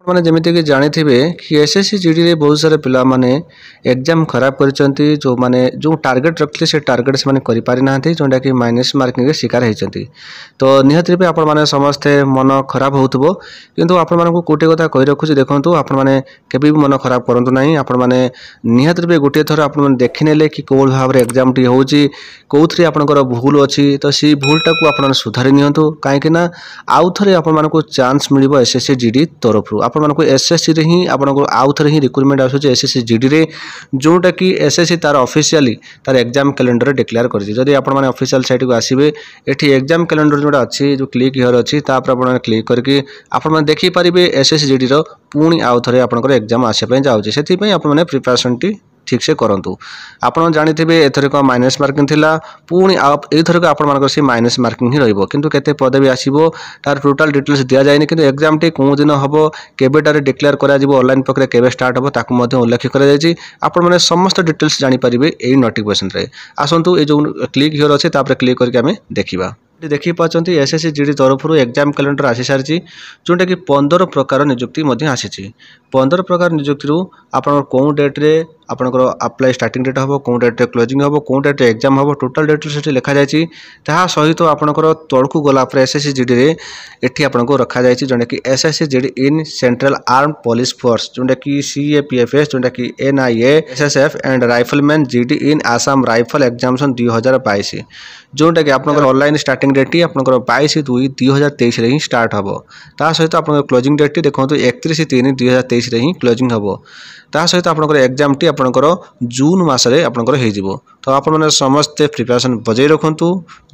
ଆପଣମାନେ ଯେମିତିକି ଜାଣିଥିବେ କି ଏସ୍ଏସ୍ସି ଜିଡ଼ିରେ ବହୁତ ସାରା ପିଲାମାନେ ଏକ୍ଜାମ୍ ଖରାପ କରିଛନ୍ତି ଯେଉଁମାନେ ଯେଉଁ ଟାର୍ଗେଟ୍ ରଖିଥିଲେ ସେ ଟାର୍ଗେଟ୍ ସେମାନେ କରିପାରିନାହାନ୍ତି ଯେଉଁଟାକି ମାଇନସ୍ ମାର୍କିଂରେ ଶିକାର ହୋଇଛନ୍ତି ତ ନିହାତି ରୂପେ ଆପଣମାନେ ସମସ୍ତେ ମନ ଖରାପ ହେଉଥିବ କିନ୍ତୁ ଆପଣମାନଙ୍କୁ ଗୋଟିଏ କଥା କହି ରଖୁଛି ଦେଖନ୍ତୁ ଆପଣମାନେ କେବେ ବି ମନ ଖରାପ କରନ୍ତୁ ନାହିଁ ଆପଣମାନେ ନିହାତି ରୂପେ ଗୋଟିଏ ଥର ଆପଣମାନେ ଦେଖିନେଲେ କି କେଉଁ ଭାବରେ ଏକ୍ଜାମ୍ଟି ହେଉଛି କେଉଁଥିରେ ଆପଣଙ୍କର ଭୁଲ ଅଛି ତ ସେଇ ଭୁଲଟାକୁ ଆପଣମାନେ ସୁଧାରି ନିଅନ୍ତୁ କାହିଁକିନା ଆଉ ଥରେ ଆପଣମାନଙ୍କୁ ଚାନ୍ସ ମିଳିବ S S C G D ତରଫରୁ ଆପଣମାନଙ୍କୁ ଏସ୍ ଏସ୍ ସିରେ ହିଁ ଆପଣଙ୍କୁ ଆଉ ଥରେ ହିଁ ରିକ୍ରୁଟମେଣ୍ଟ ଆସୁଛି ଏସ୍ ଏସ୍ ସି ଜିଡ଼ିରେ ଯେଉଁଟାକି ଏସ୍ ଏସ୍ ସି ତାର ଅଫିସିଆଲି ତାର ଏକ୍ଜାମ୍ କ୍ୟାଲେଣ୍ଡରରେ ଡିକ୍ଲେୟାର କରିଛି ଯଦି ଆପଣମାନେ ଅଫିସିଆଲ ସାଇଟ୍କୁ ଆସିବେ ଏଠି ଏକ୍ଜାମ୍ କ୍ୟାଲେଣ୍ଡର ଯେଉଁଟା ଅଛି ଯେଉଁ କ୍ଲିକ୍ ହିଅର୍ ଅଛି ତାପରେ ଆପଣମାନେ କ୍ଲିକ୍ କରିକି ଆପଣମାନେ ଦେଖିପାରିବେ ଏସ୍ ଏସ୍ ସି ଜିଡ଼ିର ପୁଣି ଆଉ ଥରେ ଆପଣଙ୍କର ଏକ୍ଜାମ୍ ଆସିବା ପାଇଁ ଯାଉଛି ସେଥିପାଇଁ ଆପଣମାନେ ପ୍ରିପାରେସନ୍ଟି ଠିକ୍ ସେ କରନ୍ତୁ ଆପଣ ଜାଣିଥିବେ ଏଥରକ ମାଇନସ୍ ମାର୍କିଂ ଥିଲା ପୁଣି ଏଇଥରକ ଆପଣମାନଙ୍କର ସେଇ ମାଇନସ୍ ମାର୍କିଂ ହିଁ ରହିବ କିନ୍ତୁ କେତେ ପଦବୀ ଆସିବ ତାର ଟୋଟାଲ୍ ଡିଟେଲ୍ସ ଦିଆଯାଇନି କିନ୍ତୁ ଏକ୍ଜାମ୍ଟି କେଉଁ ଦିନ ହେବ କେବେଟାରେ ଡିକ୍ଲେୟାର କରାଯିବ ଅନଲାଇନ୍ ପ୍ରକ୍ରିୟା କେବେ ଷ୍ଟାର୍ଟ ହେବ ତାକୁ ମଧ୍ୟ ଉଲ୍ଲେଖ କରାଯାଇଛି ଆପଣମାନେ ସମସ୍ତ ଡିଟେଲ୍ସ ଜାଣିପାରିବେ ଏହି ନୋଟିଫିକେସନ୍ରେ ଆସନ୍ତୁ ଏ ଯେଉଁ କ୍ଲିକ୍ ହିଅର୍ ଅଛି ତାପରେ କ୍ଲିକ୍ କରିକି ଆମେ ଦେଖିବା ଦେଖିପାରୁଛନ୍ତି ଏସ୍ଏସ୍ସି ଜିଡ଼ି ତରଫରୁ ଏକ୍ଜାମ୍ କ୍ୟାଲେଣ୍ଡର ଆସିସାରିଛି ଯେଉଁଟାକି ପନ୍ଦର ପ୍ରକାର ନିଯୁକ୍ତି ମଧ୍ୟ ଆସିଛି ପନ୍ଦର ପ୍ରକାର ନିଯୁକ୍ତିରୁ ଆପଣଙ୍କର କେଉଁ ଡେଟ୍ରେ ଆପଣଙ୍କର ଆପ୍ଲାଏ ଷ୍ଟାର୍ଟିଂ ଡେଟ୍ ହେବ କେଉଁ ଡେଟ୍ରେ କ୍ଲୋଜିଂ ହେବ କେଉଁ ଡେଟ୍ରେ ଏକ୍ଜାମ୍ ହେବ ଟୋଟାଲ୍ ଡେଟ୍ ସେଠି ଲେଖାଯାଇଛି ତାହା ସହିତ ଆପଣଙ୍କର ତଳକୁ ଗଲା ପରେ ଏସ୍ଏସ୍ସି ଜିଡ଼ିରେ ଏଠି ଆପଣଙ୍କୁ ରଖାଯାଇଛି ଯେଉଁଟାକି SSC GD in central arm police force ଯେଉଁଟାକି ସିଏପିଏଫ୍ଏସ୍ ଯେଉଁଟାକି NIA SSF and rifleman GD in Assam rifle examination ଦୁଇ ହଜାର ବାଇଶ ଯେଉଁଟାକି ଆପଣଙ୍କର ଅନଲାଇନ୍ ଷ୍ଟାର୍ଟିଂ ଓପନିଂ ଡେଟ୍ଟି ଆପଣଙ୍କର ବାଇଶ ଦୁଇ ଦୁଇ ହଜାର ତେଇଶରେ ହିଁ ଷ୍ଟାର୍ଟ ହେବ ତା ସହିତ ଆପଣଙ୍କର କ୍ଲୋଜିଂ ଡେଟ୍ଟି ଦେଖନ୍ତୁ ଏକତିରିଶ ତିନି ଦୁଇ ହଜାର ତେଇଶରେ ହିଁ କ୍ଲୋଜିଂ ହେବ ତା ସହିତ ଆପଣଙ୍କର ଏକ୍ଜାମ୍ଟି ଆପଣଙ୍କର ଜୁନ୍ ମାସରେ ଆପଣଙ୍କର ହୋଇଯିବ ତ ଆପଣମାନେ ସମସ୍ତେ ପ୍ରିପାରେସନ୍ ବଜାଇ ରଖନ୍ତୁ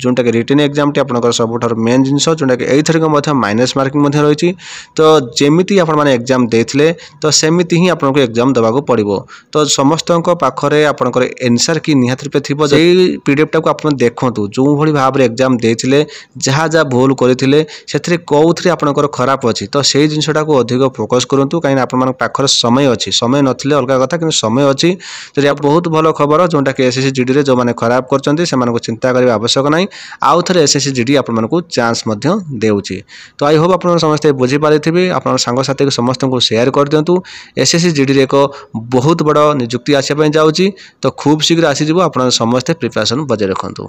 ଯେଉଁଟାକି ରିଟର୍ଣ୍ଣ ଏକ୍ଜାମ୍ଟି ଆପଣଙ୍କର ସବୁଠାରୁ ମେନ୍ ଜିନିଷ ଯେଉଁଟାକି ଏଇଥରକ ମଧ୍ୟ ମାଇନସ୍ ମାର୍କିଂ ମଧ୍ୟ ରହିଛି ତ ଯେମିତି ଆପଣମାନେ ଏକ୍ଜାମ୍ ଦେଇଥିଲେ ତ ସେମିତି ହିଁ ଆପଣଙ୍କୁ ଏକ୍ଜାମ୍ ଦେବାକୁ ପଡ଼ିବ ତ ସମସ୍ତଙ୍କ ପାଖରେ ଆପଣଙ୍କର ଏନ୍ସର୍ କି ନିହାତି ରୂପେ ଥିବ ସେଇ ପିଡ଼ିଏଫ୍ଟାକୁ ଆପଣ ଦେଖନ୍ତୁ ଯେଉଁଭଳି ଭାବରେ ଏକ୍ଜାମ୍ ଦେଇଥିଲେ ଯାହା ଯାହା ଭୁଲ କରିଥିଲେ ସେଥିରେ କେଉଁଥିରେ ଆପଣଙ୍କର ଖରାପ ଅଛି ତ ସେଇ ଜିନିଷଟାକୁ ଅଧିକ ଫୋକସ୍ କରନ୍ତୁ କାହିଁକିନା ଆପଣମାନଙ୍କ ପାଖରେ ସମୟ ଅଛି ସମୟ ନଥିଲେ ଅଲଗା କଥା କିନ୍ତୁ ସମୟ ଅଛି ଯଦି ବହୁତ ଭଲ ଖବର ଯେଉଁଟାକି ଏସ୍ ଏସ୍ ଜିଡ଼ିରେ ଯେଉଁମାନେ ଖରାପ କରିଛନ୍ତି ସେମାନଙ୍କୁ ଚିନ୍ତା କରିବା ଆବଶ୍ୟକ ନାହିଁ ଆଉ ଥରେ ଏସ୍ଏସ୍ସି ଜିଡ଼ି ଆପଣମାନଙ୍କୁ ଚାନ୍ସ ମଧ୍ୟ ଦେଉଛି ତ ଆଇ ହୋପ୍ ଆପଣ ସମସ୍ତେ ବୁଝିପାରିଥିବେ ଆପଣଙ୍କ ସାଙ୍ଗସାଥିକୁ ସମସ୍ତଙ୍କୁ ସେୟାର କରିଦିଅନ୍ତୁ ଏସ୍ଏସ୍ସି ଜିଡ଼ିରେ ଏକ ବହୁତ ବଡ଼ ନିଯୁକ୍ତି ଆସିବା ପାଇଁ ଯାଉଛି ତ ଖୁବ୍ ଶୀଘ୍ର ଆସିଯିବ ଆପଣ ସମସ୍ତେ ପ୍ରିପାରେସନ୍ ବଜାୟ ରଖନ୍ତୁ